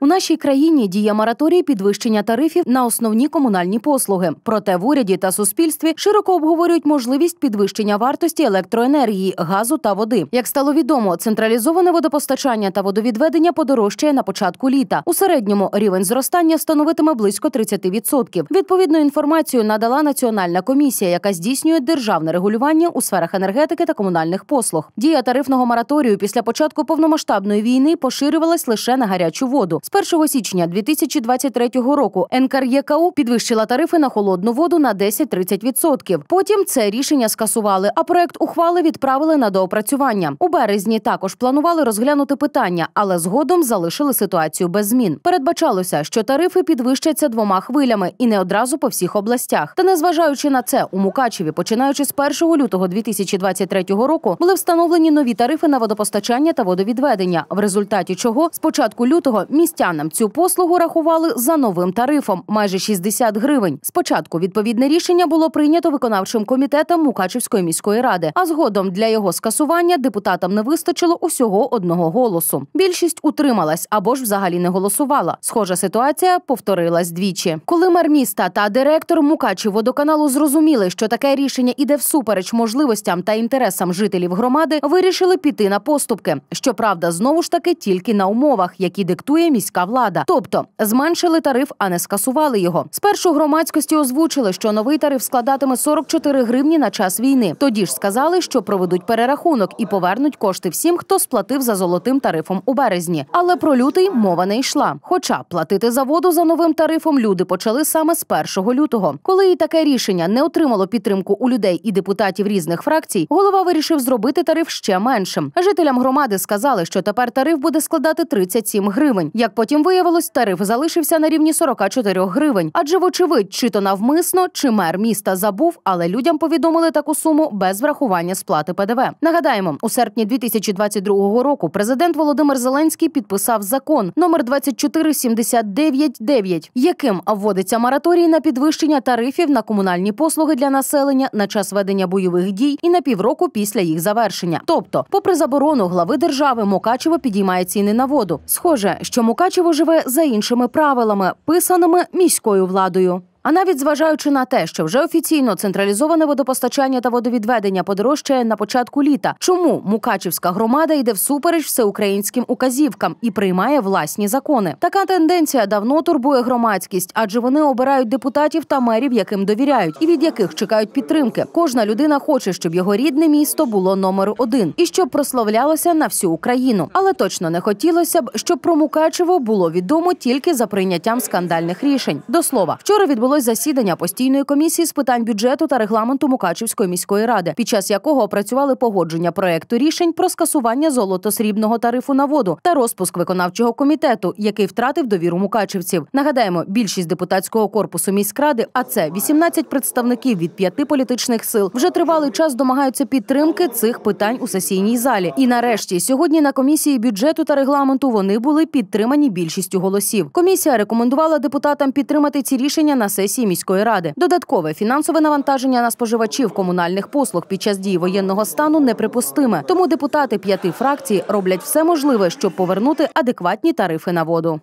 У нашій країні діє мораторій підвищення тарифів на основні комунальні послуги. Проте в уряді та суспільстві широко обговорюють можливість підвищення вартості електроенергії, газу та води. Як стало відомо, централізоване водопостачання та водовідведення подорожчає на початку літа. У середньому рівень зростання становитиме близько 30%. Відповідну інформацію надала національна комісія, яка здійснює державне регулювання у сферах енергетики та комунальних послуг. Дія тарифного мораторію після початку повномасштабної війни поширювалась лише на гарячу воду. З 1 січня 2023 року НКРЄКУ підвищила тарифи на холодну воду на 10-30%. Потім це рішення скасували, а проект ухвали відправили на доопрацювання. У березні також планували розглянути питання, але згодом залишили ситуацію без змін. Передбачалося, що тарифи підвищаться двома хвилями і не одразу по всіх областях. Та незважаючи на це, у Мукачеві, починаючи з 1 лютого 2023 року, були встановлені нові тарифи на водопостачання та водовідведення, в результаті чого спочатку лютого місць Освітянам цю послугу рахували за новим тарифом майже 60 гривень. Спочатку відповідне рішення було прийнято виконавчим комітетом Мукачівської міської ради, а згодом для його скасування депутатам не вистачило усього одного голосу. Більшість утрималась або ж взагалі не голосувала. Схожа ситуація повторилась двічі. Коли мер міста та директор водоканалу зрозуміли, що таке рішення іде всупереч можливостям та інтересам жителів громади, вирішили піти на поступки. Щоправда, знову ж таки тільки на умовах, які диктує міський міська влада. Тобто зменшили тариф, а не скасували його. Спершу громадськості озвучили, що новий тариф складатиме 44 гривні на час війни. Тоді ж сказали, що проведуть перерахунок і повернуть кошти всім, хто сплатив за золотим тарифом у березні. Але про лютий мова не йшла. Хоча платити за воду за новим тарифом люди почали саме з 1 лютого. Коли і таке рішення не отримало підтримку у людей і депутатів різних фракцій, голова вирішив зробити тариф ще меншим. Жителям громади сказали, що тепер тариф буде складати 37 гривень. Як потім виявилось, тариф залишився на рівні 44 гривень. Адже, вочевидь, чи то навмисно, чи мер міста забув, але людям повідомили таку суму без врахування сплати ПДВ. Нагадаємо, у серпні 2022 року президент Володимир Зеленський підписав закон номер 24799, яким вводиться мораторій на підвищення тарифів на комунальні послуги для населення на час ведення бойових дій і на півроку після їх завершення. Тобто, попри заборону глави держави, Мукачево підіймає ціни на воду. Схоже, що Мукачево Мукачево живе за іншими правилами, писаними міською владою. А навіть зважаючи на те, що вже офіційно централізоване водопостачання та водовідведення подорожчає на початку літа, чому Мукачівська громада йде всупереч всеукраїнським указівкам і приймає власні закони? Така тенденція давно турбує громадськість, адже вони обирають депутатів та мерів, яким довіряють, і від яких чекають підтримки. Кожна людина хоче, щоб його рідне місто було номер один і щоб прославлялося на всю Україну. Але точно не хотілося б, щоб про Мукачево було відомо тільки за прийняттям скандальних рішень. До слова, вчора відбув відбулось засідання постійної комісії з питань бюджету та регламенту Мукачівської міської ради, під час якого опрацювали погодження проекту рішень про скасування золотосрібного тарифу на воду та розпуск виконавчого комітету, який втратив довіру мукачівців. Нагадаємо, більшість депутатського корпусу міськради, а це 18 представників від п'яти політичних сил, вже тривалий час домагаються підтримки цих питань у сесійній залі. І нарешті сьогодні на комісії бюджету та регламенту вони були підтримані більшістю голосів. Комісія рекомендувала депутатам підтримати ці рішення на сесії міської ради. Додаткове фінансове навантаження на споживачів комунальних послуг під час дії воєнного стану неприпустиме. Тому депутати п'яти фракцій роблять все можливе, щоб повернути адекватні тарифи на воду.